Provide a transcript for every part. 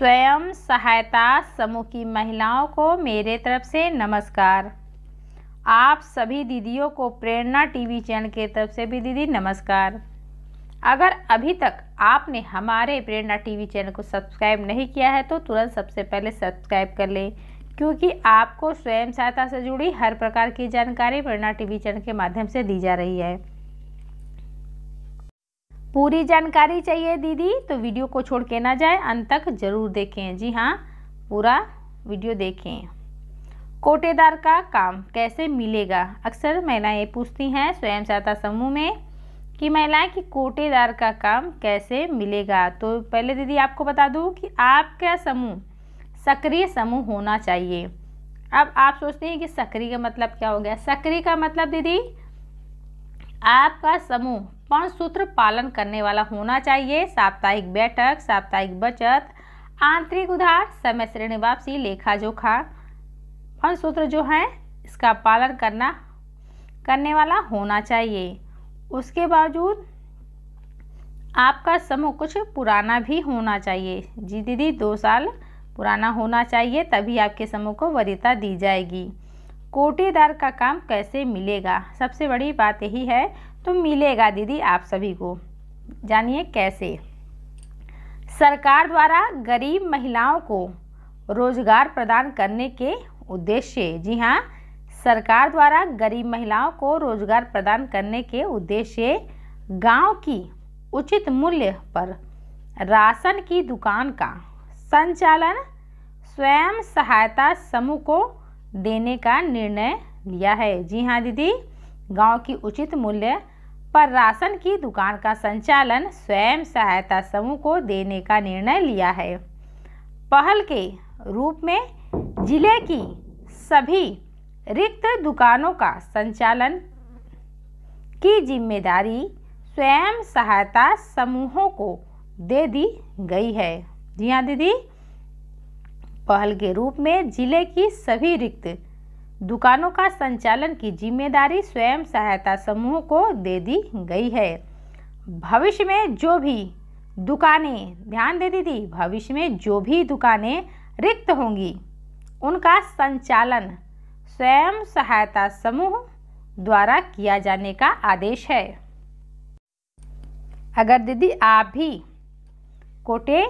स्वयं सहायता समूह की महिलाओं को मेरे तरफ से नमस्कार आप सभी दीदियों को प्रेरणा टीवी चैनल के तरफ से भी दीदी नमस्कार अगर अभी तक आपने हमारे प्रेरणा टीवी चैनल को सब्सक्राइब नहीं किया है तो तुरंत सबसे पहले सब्सक्राइब कर लें क्योंकि आपको स्वयं सहायता से जुड़ी हर प्रकार की जानकारी प्रेरणा टीवी चैनल के माध्यम से दी जा रही है पूरी जानकारी चाहिए दीदी तो वीडियो को छोड़ के ना जाए अंत तक जरूर देखें जी हाँ पूरा वीडियो देखें कोटेदार का काम कैसे मिलेगा अक्सर महिलाएं पूछती हैं स्वयं सहायता समूह में कि महिलाएं कि कोटेदार का काम कैसे मिलेगा तो पहले दीदी आपको बता दूं कि आपका समूह सक्रिय समूह होना चाहिए अब आप सोचते हैं कि सक्रिय का मतलब क्या हो गया सक्रिय का मतलब दीदी आपका समूह वर्ण सूत्र पालन करने वाला होना चाहिए साप्ताहिक बैठक साप्ताहिक बचत आंतरिक उधार समय श्रेणी वापसी लेखा जोखा वर्ण सूत्र जो है इसका पालन करना करने वाला होना चाहिए उसके बावजूद आपका समूह कुछ पुराना भी होना चाहिए जी दीदी दो साल पुराना होना चाहिए तभी आपके समूह को वरीयता दी जाएगी कोटेदार का काम कैसे मिलेगा सबसे बड़ी बात यही है तो मिलेगा दीदी आप सभी को जानिए कैसे सरकार द्वारा गरीब महिलाओं को रोजगार प्रदान करने के उद्देश्य जी हाँ सरकार द्वारा गरीब महिलाओं को रोजगार प्रदान करने के उद्देश्य गांव की उचित मूल्य पर राशन की दुकान का संचालन स्वयं सहायता समूह को देने का निर्णय लिया है जी हाँ दीदी गांव की उचित मूल्य पर राशन की दुकान का संचालन स्वयं सहायता समूह को देने का निर्णय लिया है पहल के रूप में जिले की सभी रिक्त दुकानों का संचालन की जिम्मेदारी स्वयं सहायता समूहों को दे दी गई है जी हाँ दीदी पहल के रूप में जिले की सभी रिक्त दुकानों का संचालन की जिम्मेदारी स्वयं सहायता समूह को दे दी गई है भविष्य में जो भी दुकानें ध्यान दे दी थी भविष्य में जो भी दुकानें रिक्त होंगी उनका संचालन स्वयं सहायता समूह द्वारा किया जाने का आदेश है अगर दीदी आप भी कोटे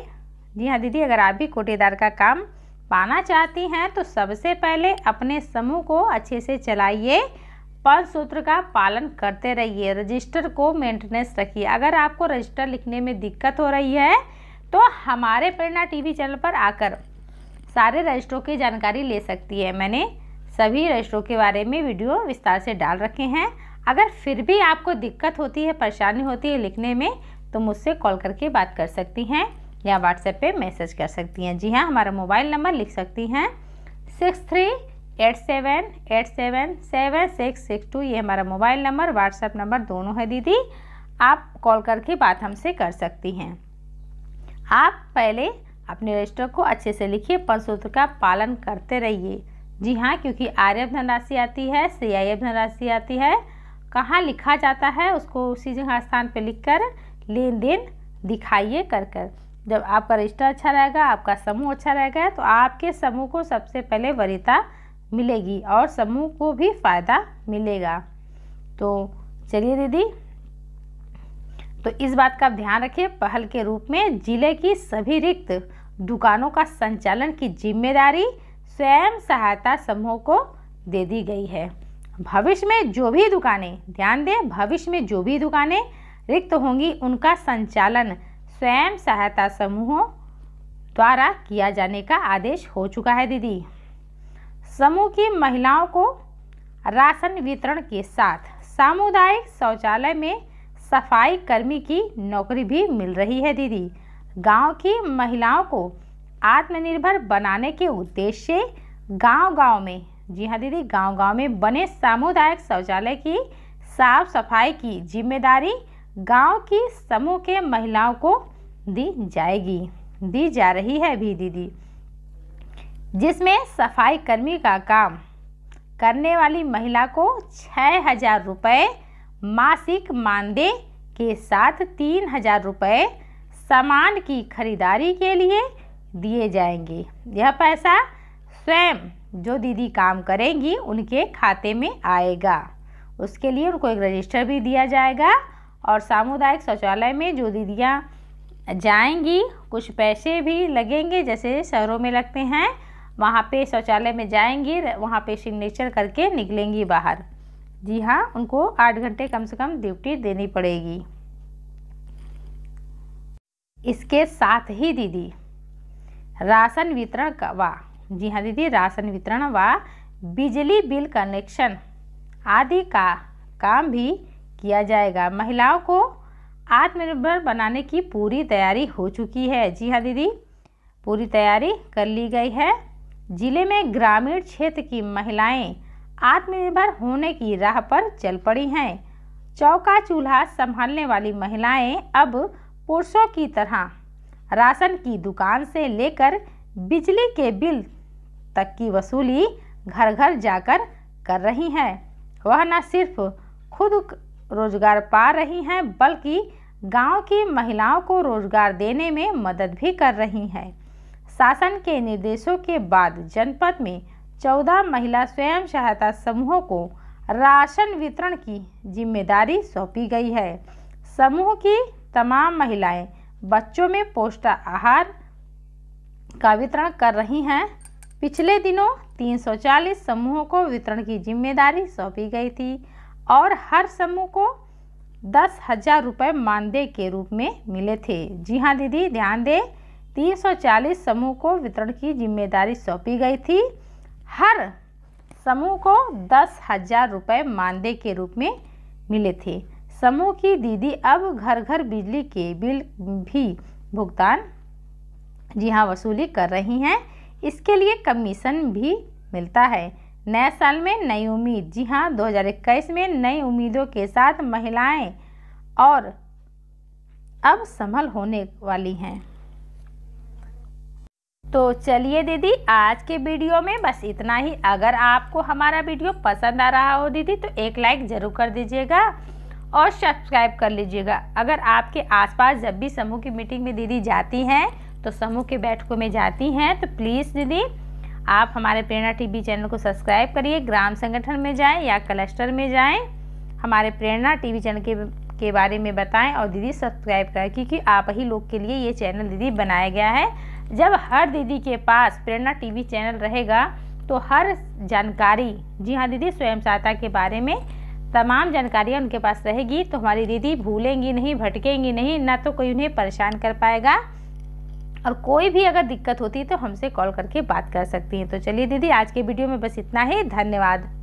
जी हाँ दीदी अगर आप भी कोटेदार का काम पाना चाहती हैं तो सबसे पहले अपने समूह को अच्छे से चलाइए पंच सूत्र का पालन करते रहिए रजिस्टर को मेंटेनेंस रखिए अगर आपको रजिस्टर लिखने में दिक्कत हो रही है तो हमारे प्रेरणा टीवी चैनल पर आकर सारे रजिस्टरों की जानकारी ले सकती है मैंने सभी रजिस्टरों के बारे में वीडियो विस्तार से डाल रखे हैं अगर फिर भी आपको दिक्कत होती है परेशानी होती है लिखने में तो मुझसे कॉल करके बात कर सकती हैं या व्हाट्सएप पे मैसेज कर सकती हैं जी हाँ हमारा मोबाइल नंबर लिख सकती हैं six three eight seven eight seven seven six six two ये हमारा मोबाइल नंबर व्हाट्सएप नंबर दोनों है दीदी आप कॉल करके बात हमसे कर सकती हैं आप पहले अपने रजिस्टर को अच्छे से लिखिए पंच सूत्र का पालन करते रहिए जी हाँ क्योंकि आर एफ धनराशि आती है सी आई एफ धनराशि आती है कहाँ लिखा जाता है उसको उसी जगह स्थान पर लिख कर लेन देन दिखाइए कर कर जब आपका रिश्ता अच्छा रहेगा आपका समूह अच्छा रहेगा तो आपके समूह को सबसे पहले वरीयता मिलेगी और समूह को भी फ़ायदा मिलेगा तो चलिए दीदी तो इस बात का ध्यान रखें पहल के रूप में जिले की सभी रिक्त दुकानों का संचालन की जिम्मेदारी स्वयं सहायता समूह को दे दी गई है भविष्य में जो भी दुकानें ध्यान दें भविष्य में जो भी दुकानें रिक्त होंगी उनका संचालन स्वयं सहायता समूहों द्वारा किया जाने का आदेश हो चुका है दीदी समूह की महिलाओं को राशन वितरण के साथ सामुदायिक शौचालय में सफाई कर्मी की नौकरी भी मिल रही है दीदी गांव की महिलाओं को आत्मनिर्भर बनाने के उद्देश्य गांव-गांव में जी हाँ दीदी गांव-गांव में बने सामुदायिक शौचालय की साफ सफाई की जिम्मेदारी गांव की समूह के महिलाओं को दी जाएगी दी जा रही है भी दीदी जिसमें सफाई कर्मी का काम करने वाली महिला को छः हजार रुपये मासिक मानदेय के साथ तीन हजार रुपये सामान की खरीदारी के लिए दिए जाएंगे यह पैसा स्वयं जो दीदी काम करेंगी उनके खाते में आएगा उसके लिए उनको एक रजिस्टर भी दिया जाएगा और सामुदायिक शौचालय में जो दीदियाँ जाएंगी कुछ पैसे भी लगेंगे जैसे शहरों में लगते हैं वहाँ पे शौचालय में जाएंगी वहाँ पे सिग्नेचर करके निकलेंगी बाहर जी हाँ उनको आठ घंटे कम से कम ड्यूटी देनी पड़ेगी इसके साथ ही दीदी राशन वितरण का जी हाँ दीदी राशन वितरण व बिजली बिल कनेक्शन आदि का काम भी किया जाएगा महिलाओं को आत्मनिर्भर बनाने की पूरी तैयारी हो चुकी है जी हाँ दीदी पूरी तैयारी कर ली गई है जिले में ग्रामीण क्षेत्र की महिलाएं आत्मनिर्भर होने की राह पर चल पड़ी हैं चौका चूल्हा संभालने वाली महिलाएं अब पुरुषों की तरह राशन की दुकान से लेकर बिजली के बिल तक की वसूली घर घर जाकर कर रही हैं वह न सिर्फ खुद रोजगार पा रही हैं बल्कि गांव की महिलाओं को रोजगार देने में मदद भी कर रही हैं शासन के निर्देशों के बाद जनपद में चौदह महिला स्वयं सहायता समूहों को राशन वितरण की जिम्मेदारी सौंपी गई है समूह की तमाम महिलाएं बच्चों में आहार का वितरण कर रही हैं पिछले दिनों 340 समूहों को वितरण की जिम्मेदारी सौंपी गई थी और हर समूह को दस हजार रुपये मानदेय के रूप में मिले थे जी हाँ दीदी ध्यान दें 340 समूह को वितरण की जिम्मेदारी सौंपी गई थी हर समूह को दस हजार रुपये मानदेय के रूप में मिले थे समूह की दीदी अब घर घर बिजली के बिल भी भुगतान जी हाँ वसूली कर रही हैं इसके लिए कमीशन भी मिलता है नए साल में नई उम्मीद जी हाँ 2021 में नई उम्मीदों के साथ महिलाएं और अब संभल होने वाली हैं तो चलिए दीदी आज के वीडियो में बस इतना ही अगर आपको हमारा वीडियो पसंद आ रहा हो दीदी तो एक लाइक ज़रूर कर दीजिएगा और सब्सक्राइब कर लीजिएगा अगर आपके आसपास जब भी समूह की मीटिंग में दीदी जाती हैं तो समूह के बैठकों में जाती हैं तो प्लीज़ दीदी आप हमारे प्रेरणा टीवी चैनल को सब्सक्राइब करिए ग्राम संगठन में जाएं या क्लस्टर में जाएं हमारे प्रेरणा टीवी चैनल के के बारे में बताएं और दीदी सब्सक्राइब करें क्योंकि आप ही लोग के लिए ये चैनल दीदी बनाया गया है जब हर दीदी के पास प्रेरणा टीवी चैनल रहेगा तो हर जानकारी जी हाँ दीदी स्वयं सहायता के बारे में तमाम जानकारियाँ उनके पास रहेगी तो हमारी दीदी भूलेंगी नहीं भटकेंगी नहीं ना तो कोई उन्हें परेशान कर पाएगा और कोई भी अगर दिक्कत होती है तो हमसे कॉल करके बात कर सकती हैं तो चलिए दीदी आज के वीडियो में बस इतना ही धन्यवाद